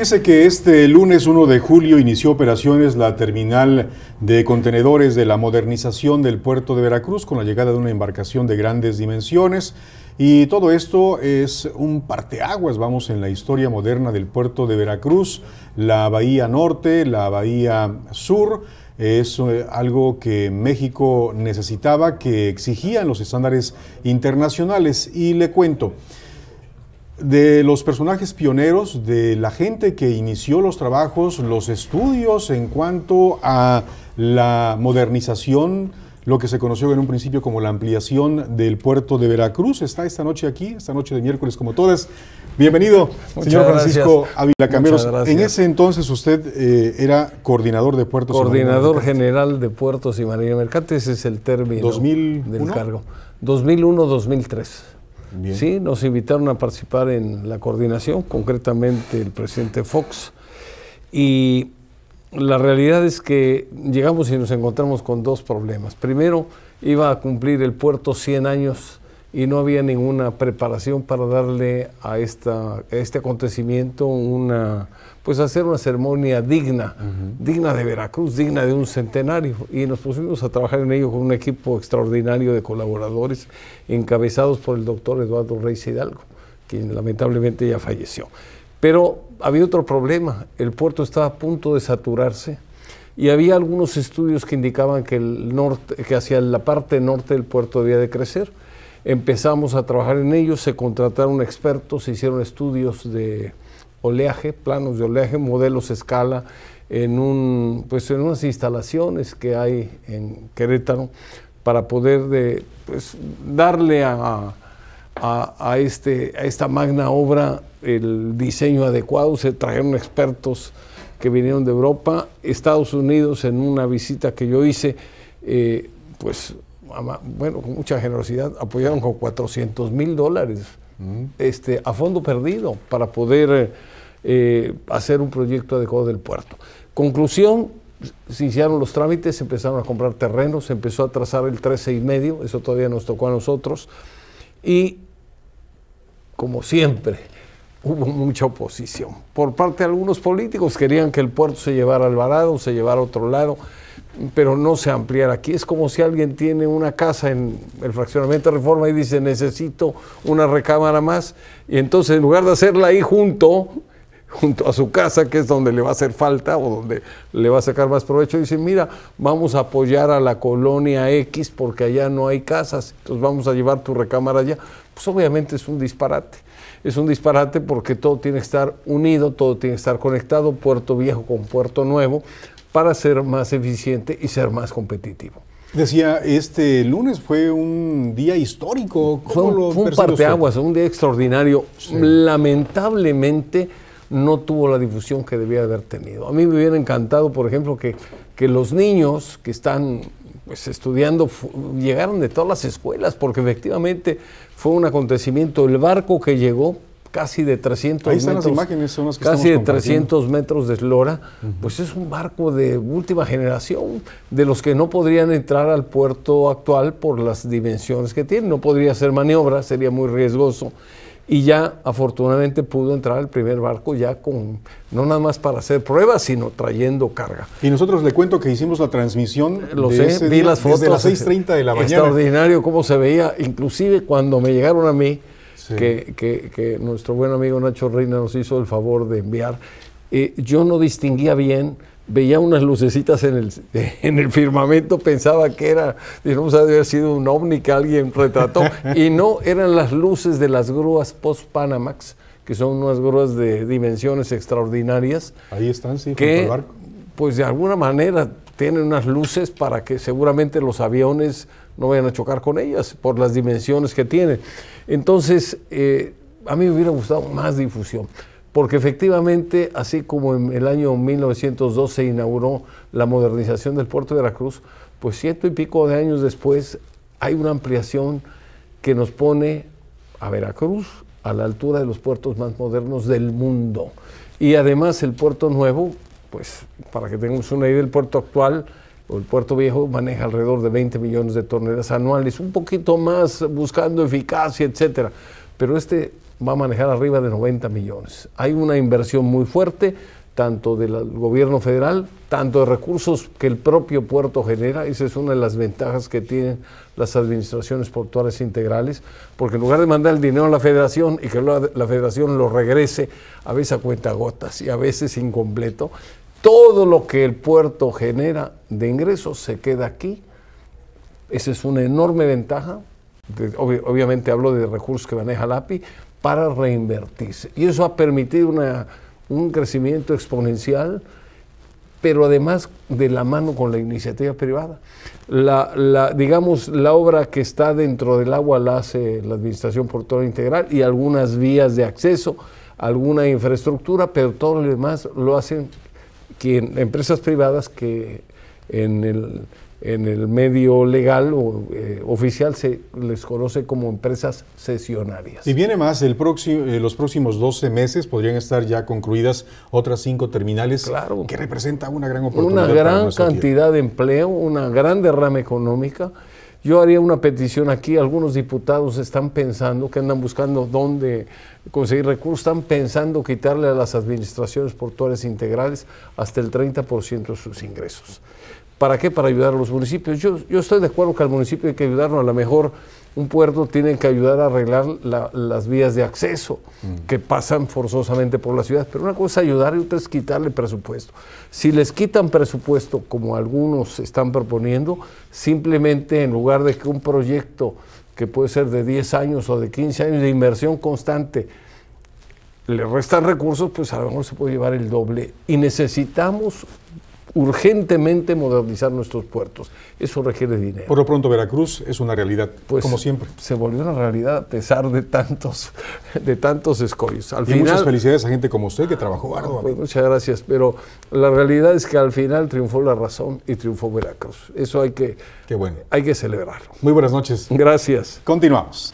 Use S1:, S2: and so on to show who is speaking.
S1: Fíjese que este lunes 1 de julio inició operaciones la terminal de contenedores de la modernización del puerto de Veracruz con la llegada de una embarcación de grandes dimensiones. Y todo esto es un parteaguas, vamos, en la historia moderna del puerto de Veracruz, la bahía norte, la bahía sur. Es eh, algo que México necesitaba, que exigían los estándares internacionales. Y le cuento de los personajes pioneros, de la gente que inició los trabajos, los estudios en cuanto a la modernización, lo que se conoció en un principio como la ampliación del puerto de Veracruz. Está esta noche aquí, esta noche de miércoles como todas.
S2: Bienvenido, señor Francisco Ávila Cameros. En ese
S1: entonces usted eh, era coordinador de puertos coordinador
S2: general de puertos y marina mercante, ese es el término del cargo. 2001-2003. ¿sí? Nos invitaron a participar en la coordinación, concretamente el presidente Fox. Y la realidad es que llegamos y nos encontramos con dos problemas. Primero, iba a cumplir el puerto 100 años y no había ninguna preparación para darle a, esta, este acontecimiento una, pues hacer una ceremonia digna, digna de Veracruz, digna de un centenario. Y nos pusimos a trabajar en ello con un equipo extraordinario de colaboradores encabezados por el doctor Eduardo Reyes Hidalgo, quien lamentablemente ya falleció. Pero había otro problema, el puerto estaba a punto de saturarse y había algunos estudios que indicaban que, el norte, que hacia la parte norte del puerto debía de crecer Empezamos a trabajar en ellos se contrataron expertos, se hicieron estudios de oleaje, planos de oleaje, modelos escala, en, un, pues en unas instalaciones que hay en Querétaro para poder de, pues, darle a, este, a esta magna obra el diseño adecuado. Se trajeron expertos que vinieron de Europa, Estados Unidos en una visita que yo hice, eh, pues bueno, con mucha generosidad, apoyaron con 400 mil dólares mm. este, a fondo perdido para poder eh, hacer un proyecto adecuado del puerto. Conclusión, se iniciaron los trámites, se empezaron a comprar terrenos, se empezó a trazar el 13 y medio, eso todavía nos tocó a nosotros, y como siempre, hubo mucha oposición. Por parte de algunos políticos querían que el puerto se llevara al varado, se llevara a otro lado, pero no se ampliara aquí. Es como si alguien tiene una casa en el fraccionamiento de reforma y dice necesito una recámara más, y entonces en lugar de hacerla ahí junto, junto a su casa, que es donde le va a hacer falta o donde le va a sacar más provecho, dice, mira, vamos a apoyar a la colonia X porque allá no hay casas, entonces vamos a llevar tu recámara allá. Pues obviamente es un disparate. Es un disparate porque todo tiene que estar unido, todo tiene que estar conectado, puerto viejo con puerto nuevo, para ser más eficiente y ser más competitivo.
S1: Decía, este lunes fue un día histórico. fue, un parteaguas,
S2: un día extraordinario. Lamentablemente no tuvo la difusión que debía haber tenido. A mí me hubiera encantado, por ejemplo, que, que los niños que están pues, estudiando llegaron de todas las escuelas, porque efectivamente fue un acontecimiento. El barco que llegó casi de 300 metros, imágenes, son casi de 300 metros de eslora, pues es un barco de última generación, de los que no podrían entrar al puerto actual por las dimensiones que tiene, no podría hacer maniobras, sería muy riesgoso y ya afortunadamente pudo entrar el primer barco ya con, no nada más para hacer pruebas, sino trayendo carga. Y nosotros le cuento que hicimos la transmisión. Eh, lo de sé, vi las fotos. Desde las 6.30 de la mañana. Extraordinario cómo se veía, inclusive cuando me llegaron a mí, que, que, nuestro buen amigo Nacho Reina nos hizo el favor de enviar, eh, yo no distinguía bien veía unas lucecitas en el, en el firmamento, pensaba que era, digamos, haber sido un ovni que alguien retrató, y no, eran las luces de las grúas post-Panamax, que son unas grúas de dimensiones extraordinarias. Ahí están, sí, que, junto barco. Pues de alguna manera tienen unas luces para que seguramente los aviones no vayan a chocar con ellas por las dimensiones que tienen. Entonces, eh, a mí me hubiera gustado más difusión porque efectivamente, así como en el año 1912 se inauguró la modernización del puerto de Veracruz, pues ciento y pico de años después hay una ampliación que nos pone a Veracruz a la altura de los puertos más modernos del mundo. Y además el puerto nuevo, pues para que tengamos una idea, el puerto actual el puerto viejo maneja alrededor de 20 millones de toneladas anuales, un poquito más buscando eficacia, etcétera. Pero este va a manejar arriba de 90 millones. Hay una inversión muy fuerte, tanto del gobierno federal, tanto de recursos que el propio puerto genera. Esa es una de las ventajas que tienen las administraciones portuarias integrales, porque en lugar de mandar el dinero a la federación y que la federación lo regrese, a veces a cuenta gotas y a veces incompleto, todo lo que el puerto genera de ingresos se queda aquí. Esa es una enorme ventaja. obviamente hablo de recursos que maneja la API, para reinvertirse. Y eso ha permitido un crecimiento exponencial, pero además de la mano con la iniciativa privada. La, digamos, la obra que está dentro del agua la hace la Administración Portuaria Integral y algunas vías de acceso, alguna infraestructura, pero todo lo demás lo hacen quien, empresas privadas que en el en el medio legal o eh, oficial se les conoce como empresas sesionarias. Y
S1: viene más, eh, los próximos 12 meses podrían estar ya concluidas otras cinco terminales, que representa una gran
S2: oportunidad. Una gran cantidad de empleo, una gran derrama económica. Yo haría una petición aquí, algunos diputados están pensando, que andan buscando dónde conseguir recursos, están pensando quitarle a las administraciones portuarias integrales hasta el 30% de sus ingresos. ¿Para qué? Para ayudar a los municipios. Yo, estoy de acuerdo que al municipio hay que ayudarlo. A lo mejor un puerto tiene que ayudar a arreglar las vías de acceso mm. que pasan forzosamente por la ciudad. Pero una cosa es ayudar y otra es quitarle presupuesto. Si les quitan presupuesto, como algunos están proponiendo, simplemente en lugar de que un proyecto que puede ser de 10 años o de 15 años de inversión constante, le restan recursos, pues a lo mejor se puede llevar el doble. Y necesitamos urgentemente modernizar nuestros puertos. Eso requiere dinero. Por lo pronto, Veracruz es una realidad, pues, como siempre. Se volvió una realidad a pesar de tantos, de tantos escollos. Al y final, muchas felicidades a gente como usted que trabajó ah, arduamente. Pues, muchas gracias, pero la realidad es que al final triunfó la razón y triunfó Veracruz. Eso hay que, hay que celebrarlo. Muy buenas noches. Gracias. Continuamos.